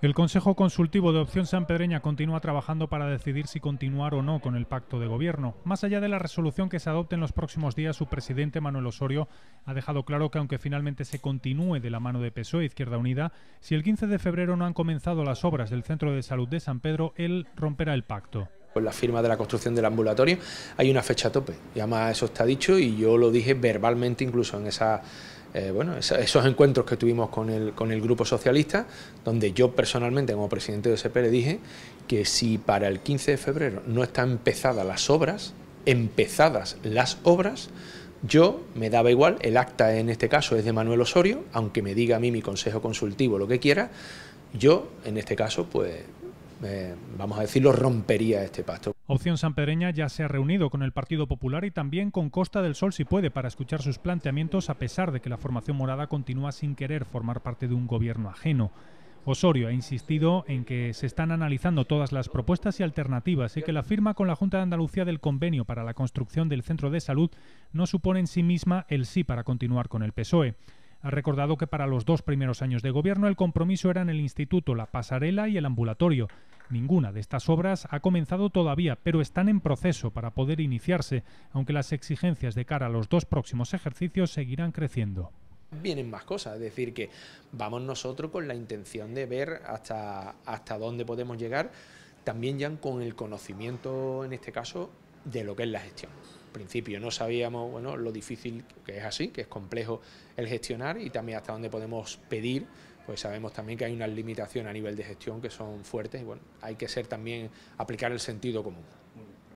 El Consejo Consultivo de Opción San Sanpedreña continúa trabajando para decidir si continuar o no con el pacto de gobierno. Más allá de la resolución que se adopte en los próximos días, su presidente Manuel Osorio ha dejado claro que aunque finalmente se continúe de la mano de PSOE e Izquierda Unida, si el 15 de febrero no han comenzado las obras del Centro de Salud de San Pedro, él romperá el pacto con la firma de la construcción del ambulatorio, hay una fecha tope. Y además eso está dicho y yo lo dije verbalmente incluso en esa eh, bueno, esos encuentros que tuvimos con el, con el Grupo Socialista, donde yo personalmente como presidente de OSP le dije que si para el 15 de febrero no están empezadas las obras, empezadas las obras, yo me daba igual, el acta en este caso es de Manuel Osorio, aunque me diga a mí mi consejo consultivo lo que quiera, yo en este caso pues eh, vamos a decirlo, rompería este pacto. Opción Sanpedreña ya se ha reunido con el Partido Popular y también con Costa del Sol si puede para escuchar sus planteamientos a pesar de que la formación morada continúa sin querer formar parte de un gobierno ajeno. Osorio ha insistido en que se están analizando todas las propuestas y alternativas y que la firma con la Junta de Andalucía del convenio para la construcción del centro de salud no supone en sí misma el sí para continuar con el PSOE. Ha recordado que para los dos primeros años de gobierno el compromiso eran el instituto, la pasarela y el ambulatorio. Ninguna de estas obras ha comenzado todavía, pero están en proceso para poder iniciarse, aunque las exigencias de cara a los dos próximos ejercicios seguirán creciendo vienen más cosas, es decir, que vamos nosotros con la intención de ver hasta, hasta dónde podemos llegar, también ya con el conocimiento, en este caso, de lo que es la gestión. Al principio no sabíamos bueno, lo difícil que es así, que es complejo el gestionar y también hasta dónde podemos pedir pues sabemos también que hay unas limitaciones a nivel de gestión que son fuertes y bueno, hay que ser también, aplicar el sentido común.